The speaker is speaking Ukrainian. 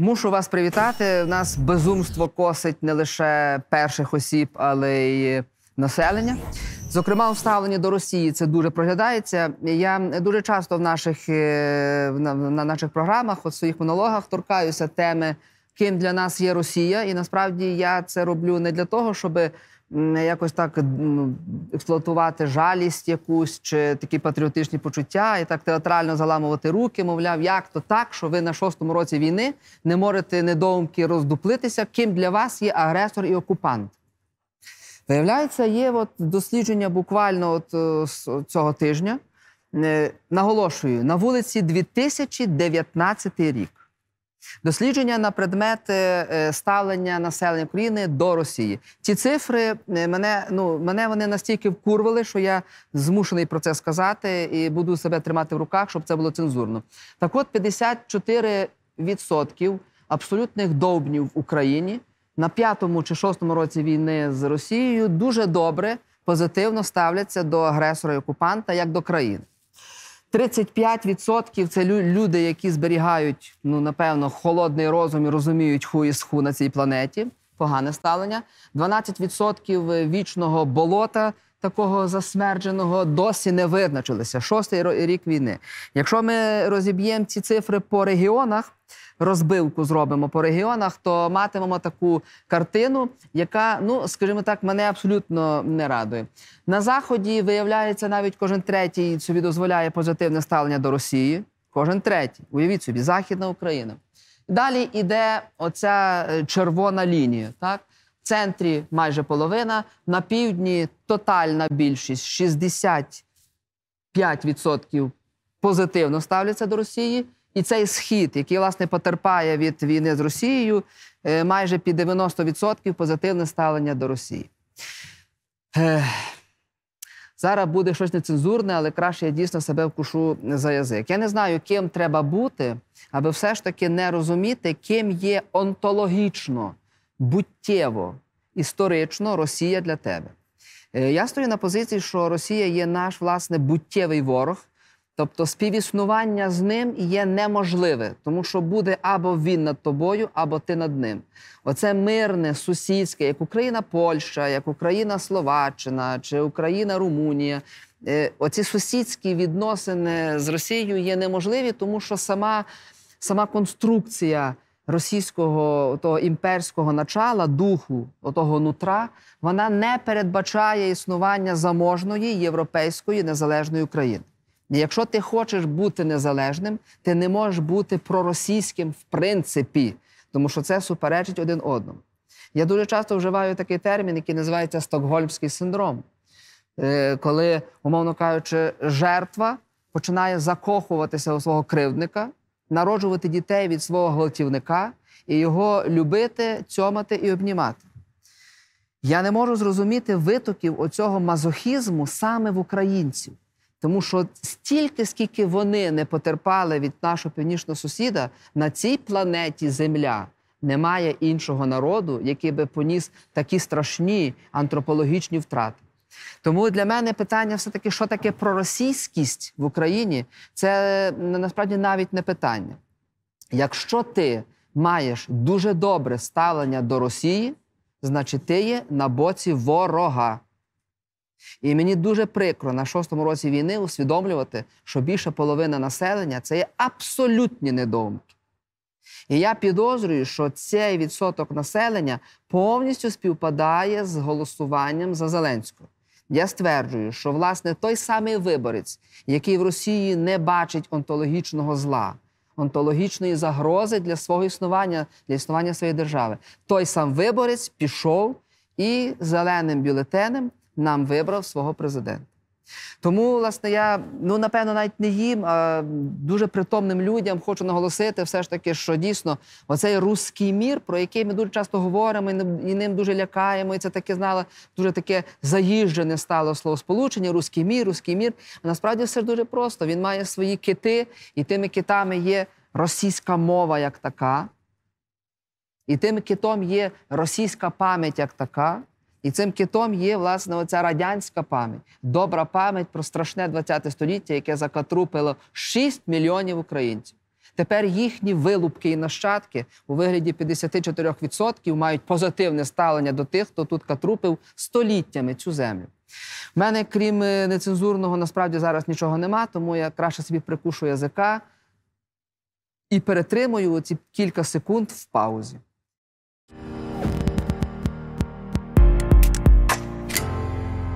Мушу вас привітати. У нас безумство косить не лише перших осіб, але й населення. Зокрема, у ставленні до Росії це дуже проглядається. Я дуже часто в наших е, на, на наших програмах, у своїх монологах, торкаюся теми, ким для нас є Росія, і насправді я це роблю не для того, щоби якось так експлуатувати жалість якусь чи такі патріотичні почуття, і так театрально заламувати руки, мовляв, як то так, що ви на шостому році війни не можете недоумки роздуплитися, ким для вас є агресор і окупант. Виявляється, є от дослідження буквально от е, цього тижня. Е, наголошую, на вулиці 2019 рік. Дослідження на предмет е, ставлення населення України до Росії. Ці цифри е, мене ну мене вони настільки вкурвали, що я змушений про це сказати і буду себе тримати в руках, щоб це було цензурно. Так, от 54% абсолютних довбнів в Україні на п'ятому чи шостому році війни з Росією дуже добре, позитивно ставляться до агресора і окупанта як до країни. 35% – це люди, які зберігають, ну напевно, холодний розум і розуміють ху і ху на цій планеті. Погане ставлення. 12% вічного болота такого засмердженого досі не визначилися. Шостий рік війни. Якщо ми розіб'ємо ці цифри по регіонах, розбивку зробимо по регіонах, то матимемо таку картину, яка, ну скажімо так, мене абсолютно не радує. На заході виявляється навіть кожен третій собі дозволяє позитивне ставлення до Росії. Кожен третій, уявіть собі, Західна Україна. Далі йде оця е, червона лінія, так центрі майже половина, на півдні тотальна більшість 65% позитивно ставляться до Росії. І цей схід, який власне потерпає від війни з Росією, е, майже під 90% позитивне ставлення до Росії. Е, зараз буде щось нецензурне, але краще я дійсно себе вкушу за язик. Я не знаю, ким треба бути, аби все ж таки не розуміти, ким є онтологічно буттєво, історично Росія для тебе. Е, я стою на позиції, що Росія є наш власне буттєвий ворог, тобто співіснування з ним є неможливе, тому що буде або він над тобою, або ти над ним. Оце мирне, сусідське, як Україна Польща, як Україна Словаччина чи Україна Румунія. Е, оці сусідські відносини з Росією є неможливі, тому що сама, сама конструкція російського того імперського начала, духу отого нутра, вона не передбачає існування заможної європейської незалежної країни. Якщо ти хочеш бути незалежним, ти не можеш бути проросійським в принципі, тому що це суперечить один одному. Я дуже часто вживаю такий термін, який називається стокгольмський синдром, е, коли, умовно кажучи, жертва починає закохуватися у свого кривдника народжувати дітей від свого гвалтівника і його любити, цьомати і обнімати. Я не можу зрозуміти витоків оцього мазохізму саме в українців, тому що стільки, скільки вони не потерпали від нашого північного сусіда, на цій планеті Земля немає іншого народу, який би поніс такі страшні антропологічні втрати. Тому для мене питання все-таки, що таке проросійськість в Україні, це насправді навіть не питання. Якщо ти маєш дуже добре ставлення до Росії, значить ти є на боці ворога. І мені дуже прикро на шостому році війни усвідомлювати, що більша половина населення це є абсолютні недоумки. І я підозрюю, що цей відсоток населення повністю співпадає з голосуванням за Зеленського. Я стверджую, що власне той самий виборець, який в Росії не бачить онтологічного зла, онтологічної загрози для свого існування, для існування своєї держави, той сам виборець пішов і зеленим бюлетенем нам вибрав свого президента. Тому, власне, я ну напевно навіть не їм, а дуже притомним людям хочу наголосити, все ж таки, що дійсно оцей руський мір, про який ми дуже часто говоримо, і ним дуже лякаємо. І це таке знала дуже таке заїжджене стало словосполучення русський мір, руський мір. А насправді все ж дуже просто. Він має свої кити, і тими китами є російська мова як така, і тим китом є російська пам'ять як така. І цим китом є власне оця радянська пам'ять, добра пам'ять про страшне ХХ століття, яке закатрупило 6 мільйонів українців. Тепер їхні вилупки і нащадки у вигляді 54% мають позитивне ставлення до тих, хто тут катрупив століттями цю землю. У мене, крім е, нецензурного, насправді зараз нічого нема, тому я краще собі прикушу язика і перетримую ці кілька секунд в паузі.